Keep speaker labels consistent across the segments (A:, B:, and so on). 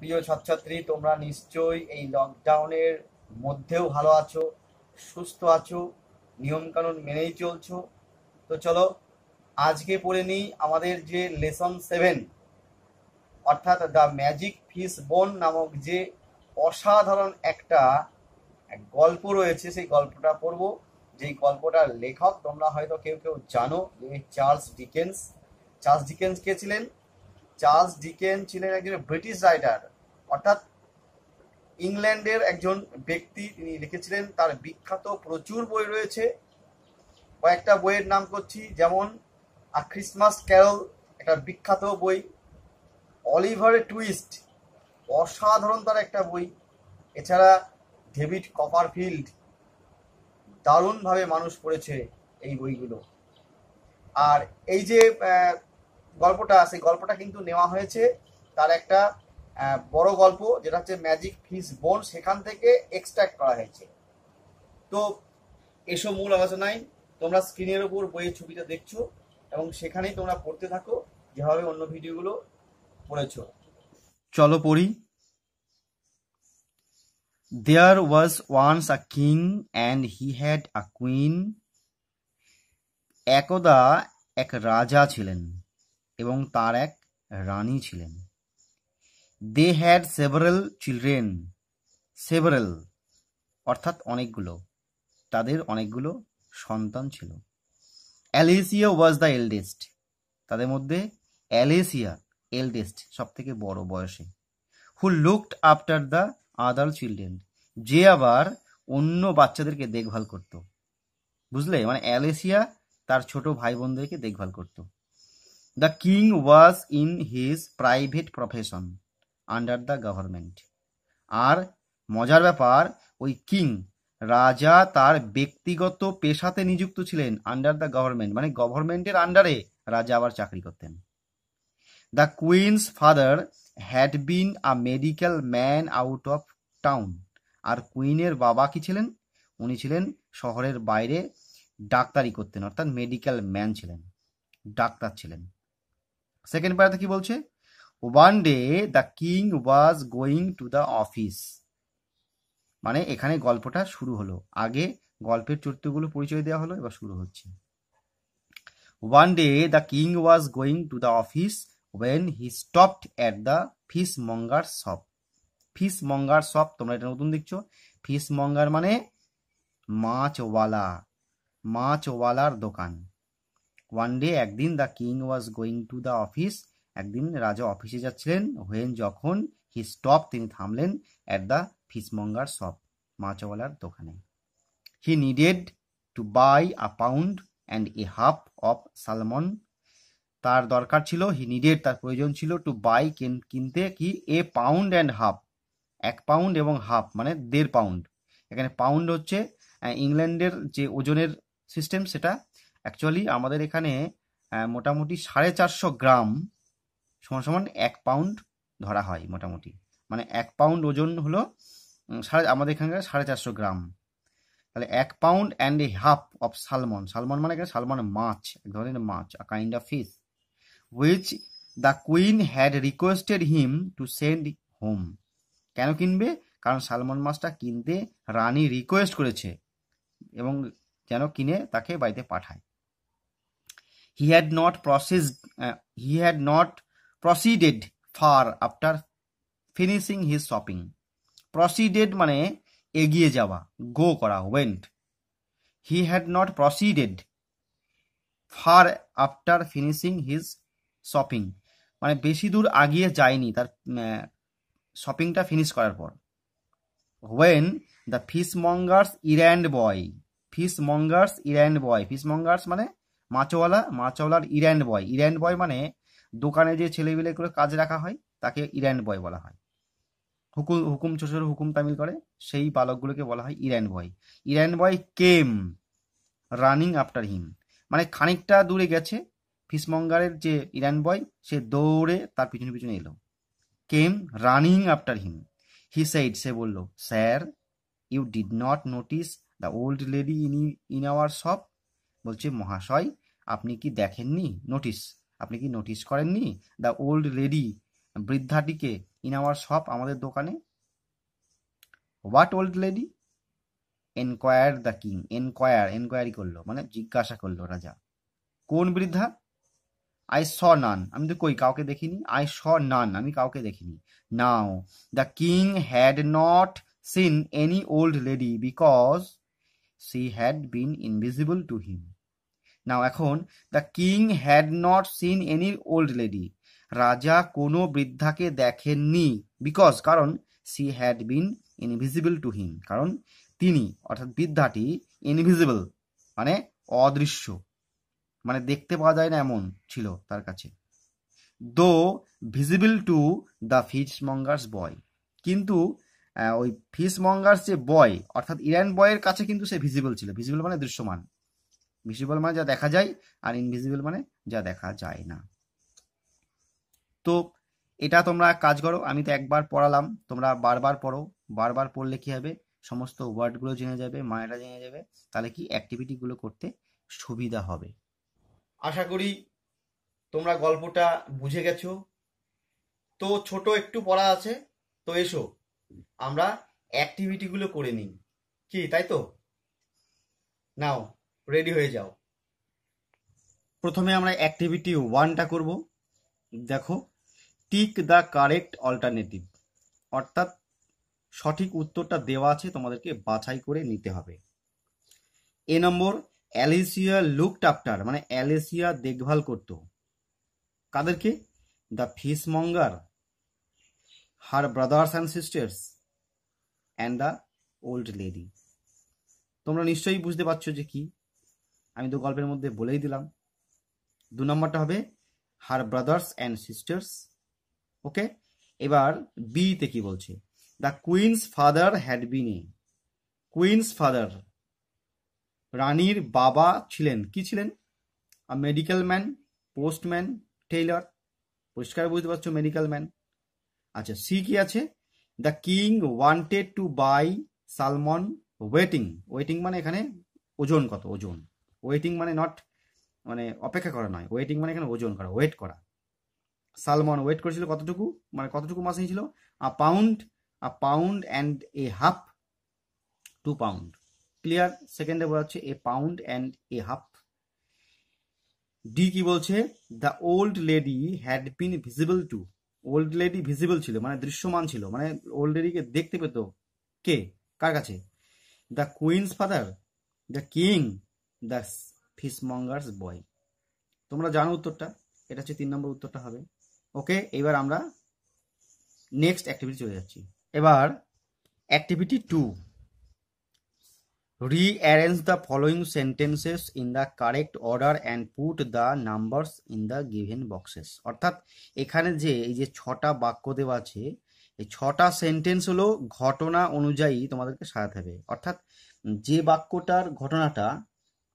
A: প্রিয় ছাত্রছাত্রী তোমরা নিশ্চয়ই এই লকডাউনের মধ্যেও ভালো আছো সুস্থ আছো নিয়মকানুন মেনেই চলছো তো চলো আজকে পড়ে নিই আমাদের যে লেসন সেভেন অর্থাৎ দ্য ম্যাজিক ফিস বোন নামক যে অসাধারণ একটা গল্প রয়েছে সেই গল্পটা পড়ব যেই গল্পটার লেখক তোমরা হয়তো কেউ কেউ জানো যিনি চার্লস ডিকেন্স চার্লস ডিকেন্স কে ছিলেন চার্লস ডিকেন ছিলেন একজন ব্রিটিশ রাইটার অর্থাৎ ইংল্যান্ডের একজন ব্যক্তি তিনি লিখেছিলেন তার বিখ্যাত প্রচুর বই রয়েছে কয়েকটা বইয়ের নাম করছি যেমন আ ক্রিসমাস ক্যারল একটা বিখ্যাত বই অলিভার টুইস্ট অসাধারণ তার একটা বই এছাড়া ডেভিড কপারফিল্ড দারুণভাবে মানুষ পড়েছে এই বইগুলো আর এই যে গল্পটা সেই গল্পটা কিন্তু নেওয়া হয়েছে তার একটা বড় গল্প যেটা হচ্ছে ম্যাজিক ফিস বোন সেখান থেকে এক্সট্র্যাক্ট করা হয়েছে তো এসব মূল আলোচনায় তোমরা স্ক্রিনের উপর বইয়ের ছবিটা দেখছো এবং সেখানেই তোমরা পড়তে থাকো যেভাবে অন্য ভিডিওগুলো পড়েছ চলো পড়ি there was once a king and he had a queen একদা এক রাজা ছিলেন এবং তার এক রানী ছিলেন they had several children several অর্থাৎ অনেকগুলো তাদের অনেকগুলো সন্তান ছিল অ্যালেসিয়া ওয়াজ দ্য এলডেস্ট তাদের মধ্যে অ্যালেসিয়া এলডেস্ট সব থেকে বড় বয়সে who looked after the other children যে আবার অন্য বাচ্চাদেরকে দেখভাল করত বুঝলে মানে অ্যালেসিয়া তার ছোট ভাই বোনদেরকে দেখভাল করত the king was in his private profession under the government আর মজার ব্যাপার ওই কিং রাজা তার ব্যক্তিগত পেশাতে নিযুক্ত ছিলেন আন্ডার দ্য গভর্নমেন্ট মানে গভর্নমেন্টের আন্ডারে রাজা আবার চাকরি করতেন the queen's father had been a medical man out of town আর কুইনের বাবা কি ছিলেন উনি ছিলেন শহরের বাইরে ডাক্তারি করতেন অর্থাৎ মেডিকেল ম্যান ছিলেন ডাক্তার ছিলেন সেকেন্ড প্যারাতে কি বলছে one day the king was going to the office মানে এখানে গল্পটা শুরু হলো আগে গল্পের চরিত্রগুলো পরিচয় দেওয়া হলো এবার শুরু হচ্ছে one day the king was going to the office when he stopped at the fishmonger shop fishmonger shop তোমরা এটা নতুন দেখছো ফিস মঙ্গার মানে মাছওয়ালা মাছওয়ালার দোকান ওয়ান ডে একদিন the king was going to the office একদিন রাজা অফিসে যাচ্ছিলেন হোয়েন যখন হি স্টপ তিনি থামলেন অ্যাট দ্য ফিসমঙ্গার শপ মাছওয়ালার দোকানে he needed to buy a pound and a half of salmon তার দরকার ছিল হি নিডেড তার প্রয়োজন ছিল টু বাই কিনতে কি এ পাউন্ড অ্যান্ড হাফ এক পাউন্ড এবং হাফ মানে দেড় পাউন্ড এখানে পাউন্ড হচ্ছে ইংল্যান্ডের যে ওজনের সিস্টেম সেটা অ্যাকচুয়ালি আমাদের এখানে মোটামুটি সাড়ে চারশো গ্রাম সমান সমান এক পাউন্ড ধরা হয় মোটামুটি মানে এক পাউন্ড ওজন হলো সাড়ে আমাদের এখানকার সাড়ে চারশো গ্রাম তাহলে এক pound and a half of salmon salmon মানে সালমন মাছ এক ধরনের মাছ a kind of fish which the queen had requested him to send home কেন কিনবে কারণ সালমন মাছটা কিনতে রানী রিকোয়েস্ট করেছে এবং যেন কিনে তাকে বাড়িতে পাঠায় he had not processed he had not proceeded far after finishing his shopping proceeded মানে এগিয়ে যাওয়া গো করা went he had not proceeded far after finishing his shopping মানে বেশি দূর আগিয়ে যায়নি তার শপিংটা ফিনিশ করার পর ওয়েন দ্য ফিস মঙ্গার্স ইর্যান্ড বয় ফিস মঙ্গার্স ইরান্ড বয় ফিস মঙ্গার্স মানে মাছওয়ালা মাছওয়ালার ইর্যান্ড বয় ইর্যান্ড বয় মানে দোকানে যে করে কাজ রাখা হয় তাকে ইরান বয় বলা হয় হুকুম হুকুম চোষর হুকুম তামিল করে সেই বালকগুলোকে বলা হয় errand boy errand boy came running after him মানে খানিকটা দূরে গেছে ফিসমঙ্গারের যে ইরান বয় সে দৌড়ে তার পিছনে পিছনে এলো came running after him he said সে বলল sir you did not notice the old lady in in our shop বলছে মহাশয় আপনি কি দেখেননি নোটিস আপনি কি নোটিশ করেননি দ্য ওল্ড লেডি বৃদ্ধাটিকে ইন আওয়ার শপ আমাদের দোকানে what old lady enquire the king enquire enquiry করলো মানে জিজ্ঞাসা করলো রাজা কোন বৃদ্ধা আই স নান আমি তো কই কাউকে দেখিনি আই স নান আমি কাউকে দেখিনি now the king had not seen any old lady because she had been invisible to him now এখন the king had not seen any old lady রাজা কোনো বৃদ্ধাকে দেখেননি বিকজ কারণ she had been invisible to him কারণ তিনি অর্থাৎ বৃদ্ধাটি invisible মানে অদৃশ্য মানে দেখতে পাওয়া যায় না এমন ছিল তার কাছে though visible to the fishmonger's boy কিন্তু ওই ফিস মঙ্গার্স যে বয় অর্থাৎ ইরান বয়ের কাছে কিন্তু সে ভিজিবল ছিল ভিজিবল মানে দৃশ্যমান ভিজিবল মানে যা দেখা যায় আর ইনভিজিবল মানে যা দেখা যায় না তো এটা তোমরা কাজ করো আমি তো একবার পড়ালাম তোমরা বারবার পড়ো বারবার পড়লে কি হবে সমস্ত ওয়ার্ডগুলো জেনে যাবে মায়েরা জেনে যাবে তাহলে কি অ্যাক্টিভিটিগুলো করতে সুবিধা হবে আশা করি তোমরা গল্পটা বুঝে গেছো তো ছোট একটু পড়া আছে তো এসো আমরা অ্যাক্টিভিটিগুলো করে নিই কি তাই তো নাও রেডি হয়ে যাও প্রথমে আমরা অ্যাক্টিভিটি ওয়ানটা করব দেখো টিক দ্য কারেক্ট অল্টারনেটিভ অর্থাৎ সঠিক উত্তরটা দেওয়া আছে তোমাদেরকে বাছাই করে নিতে হবে এ নম্বর অ্যালিসিয়া লুক টাপটার মানে অ্যালিসিয়া দেখভাল করত কাদেরকে the fishmonger her brothers and sisters and the old lady তোমরা নিশ্চয়ই বুঝতে পারছো যে কি আমি দু গল্পের মধ্যে বলেই দিলাম দু নম্বরটা হবে her brothers and sisters okay এবার বিতে কি বলছে the queen's father had been a queen's father রানীর বাবা ছিলেন কি ছিলেন মেডিকেল ম্যান পোস্টম্যান টেইলার পরিষ্কার বুঝতে পারছো মেডিকেল ম্যান আচ্ছা সি কি আছে the king wanted to buy salmon weighting weighting মানে এখানে ওজন কত ওজন ওয়েটিং মানে নট মানে অপেক্ষা করা নয় ওয়েটিং মানে এখানে ওজন করা ওয়েট করা সালমন ওয়েট করেছিল কতটুকু মানে কতটুকু মাছ নিয়েছিল a pound a pound and a half two pound clear সেকেন্ডে বলা হচ্ছে a pound and a half D কি বলছে the old lady had been visible to old lady visible ছিল মানে দৃশ্যমান ছিল মানে ওল্ড লেডিকে দেখতে পেত কে কার কাছে the queen's father the king the fishmonger's boy তোমরা জানো উত্তরটা এটা হচ্ছে তিন নম্বর উত্তরটা হবে ওকে এবার আমরা নেক্সট অ্যাক্টিভিটি চলে যাচ্ছি এবার activity two rearrange the following sentences in the correct order and put the numbers in the given boxes অর্থাৎ এখানে যে এই যে ছটা বাক্য দেওয়া আছে এই ছটা সেন্টেন্স হলো ঘটনা অনুযায়ী তোমাদেরকে সাজাতে হবে অর্থাৎ যে বাক্যটার ঘটনাটা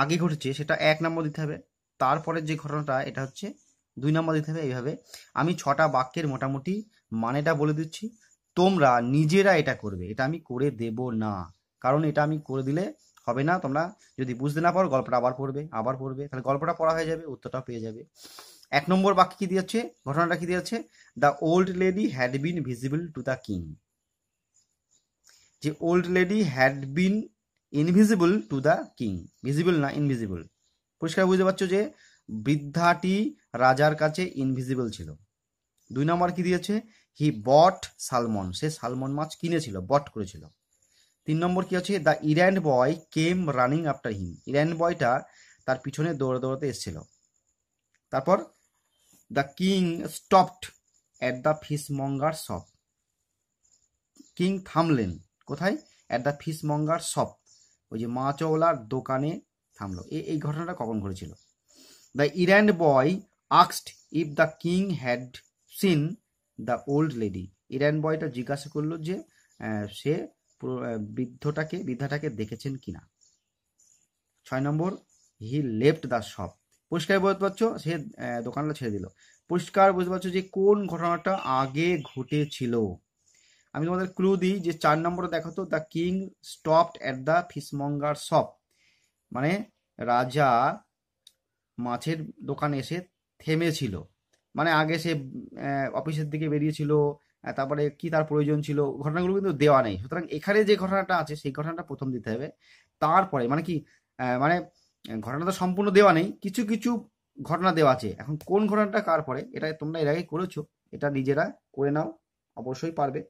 A: আগে ঘটেছে সেটা এক নম্বর দিতে হবে তারপরের যে ঘটনাটা এটা হচ্ছে দুই নম্বর দিতে হবে এইভাবে আমি ছটা বাক্যের মোটামুটি মানেটা বলে দিচ্ছি তোমরা নিজেরা এটা করবে এটা আমি করে দেব না কারণ এটা আমি করে দিলে হবে না তোমরা যদি বুঝতে না পারো গল্পটা আবার পড়বে আবার পড়বে তাহলে গল্পটা পড়া হয়ে যাবে উত্তরটা পেয়ে যাবে এক নম্বর বাক্য কি দিয়েছে ঘটনাটা কি দিয়েছে the old lady had been visible to the king যে old lady had been invisible to the king visible না ইনভিজিবল পরিষ্কার বুঝতে পারছো যে বৃদ্ধাটি রাজার কাছে ইনভিজিবল ছিল দুই নম্বর কি দিয়েছে হি বট সালমন সে সালমন মাছ কিনেছিল বট করেছিল তিন নম্বর কি আছে the errand boy came running after him errand বয়টা তার পিছনে দৌড়ে দৌড়াতে এসেছিল তারপর the king stopped at the fishmonger shop king থামলেন কোথায় at the fishmonger shop ওই যে মা চওলার দোকানে থামলো এই ঘটনাটা কখন ঘটেছিল দ্য ইরান বয় আক্সড if the king had seen the old lady errand বয়টা জিজ্ঞাসা করলো যে সে বৃদ্ধটাকে বৃদ্ধাটাকে দেখেছেন কিনা ছয় নম্বর হি লেফট দ্য শপ পরিষ্কার বুঝতে পারছো সে দোকানটা ছেড়ে দিল পরিষ্কার বুঝতে পারছো যে কোন ঘটনাটা আগে ঘটেছিল আমি তোমাদের ক্লু দিই যে চার নম্বরে দেখো তো the king stopped at the fishmonger shop মানে রাজা মাছের দোকানে এসে থেমেছিল মানে আগে সে অফিসের দিকে বেরিয়েছিল তারপরে কি তার প্রয়োজন ছিল ঘটনাগুলো কিন্তু দেওয়া নেই সুতরাং এখানে যে ঘটনাটা আছে সেই ঘটনাটা প্রথম দিতে হবে তারপরে মানে কি মানে ঘটনা তো সম্পূর্ণ দেওয়া নেই কিছু কিছু ঘটনা দেওয়া আছে এখন কোন ঘটনাটা কার পরে এটা তোমরা এর আগে করেছো এটা নিজেরা করে নাও অবশ্যই পারবে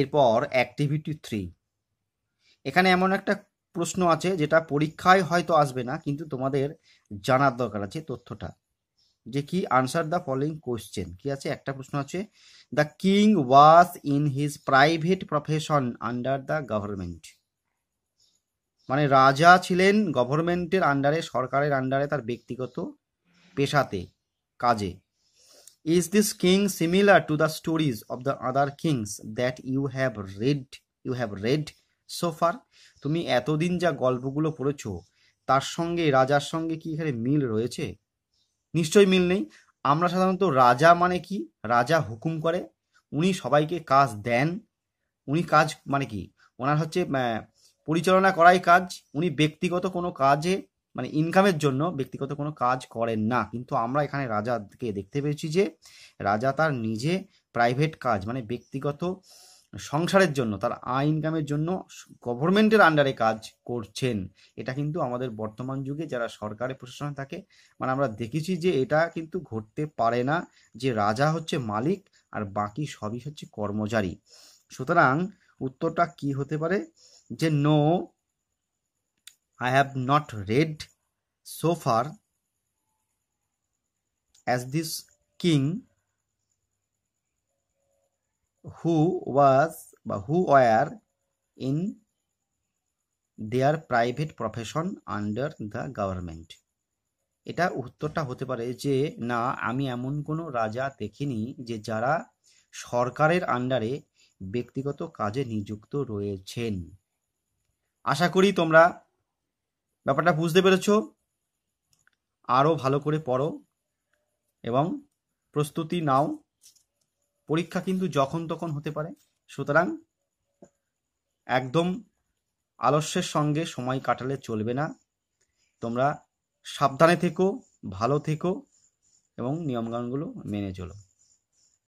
A: এরপর অ্যাক্টিভিটি থ্রি এখানে এমন একটা প্রশ্ন আছে যেটা পরীক্ষায় হয়তো আসবে না কিন্তু তোমাদের জানার দরকার আছে তথ্যটা যে কি আনসার দ্য ফলোইং কোয়েশ্চেন কি আছে একটা প্রশ্ন আছে the king was in his private profession under the government মানে রাজা ছিলেন গভর্নমেন্টের আন্ডারে সরকারের আন্ডারে তার ব্যক্তিগত পেশাতে কাজে Is this king similar to the stories of the other kings that you have read you have read so far তুমি এতদিন যা গল্পগুলো পড়েছো তার সঙ্গে রাজার সঙ্গে কি এখানে মিল রয়েছে নিশ্চয়ই মিল নেই আমরা সাধারণত রাজা মানে কি রাজা হুকুম করে উনি সবাইকে কাজ দেন উনি কাজ মানে কি ওনার হচ্ছে পরিচালনা করাই কাজ উনি ব্যক্তিগত কোনো কাজে মানে ইনকামের জন্য ব্যক্তিগত কোনো কাজ করেন না কিন্তু আমরা এখানে রাজাকে দেখতে পেয়েছি যে রাজা তার নিজে প্রাইভেট কাজ মানে ব্যক্তিগত সংসারের জন্য তার আয় ইনকামের জন্য গভর্নমেন্টের আন্ডারে কাজ করছেন এটা কিন্তু আমাদের বর্তমান যুগে যারা সরকারি প্রশাসনে থাকে মানে আমরা দেখেছি যে এটা কিন্তু ঘটতে পারে না যে রাজা হচ্ছে মালিক আর বাকি সবই হচ্ছে কর্মচারী সুতরাং উত্তরটা কি হতে পারে যে no I have not read so far as this king who was who were in their private profession under the government এটা উত্তরটা হতে পারে যে না আমি এমন কোনো রাজা দেখিনি যে যারা সরকারের আন্ডারে ব্যক্তিগত কাজে নিযুক্ত রয়েছেন আশা করি তোমরা ব্যাপারটা বুঝতে পেরেছ আরও ভালো করে পড়ো এবং প্রস্তুতি নাও পরীক্ষা কিন্তু যখন তখন হতে পারে সুতরাং একদম আলস্যের সঙ্গে সময় কাটালে চলবে না তোমরা সাবধানে থেকো ভালো থেকো এবং নিয়মকানুনগুলো মেনে চলো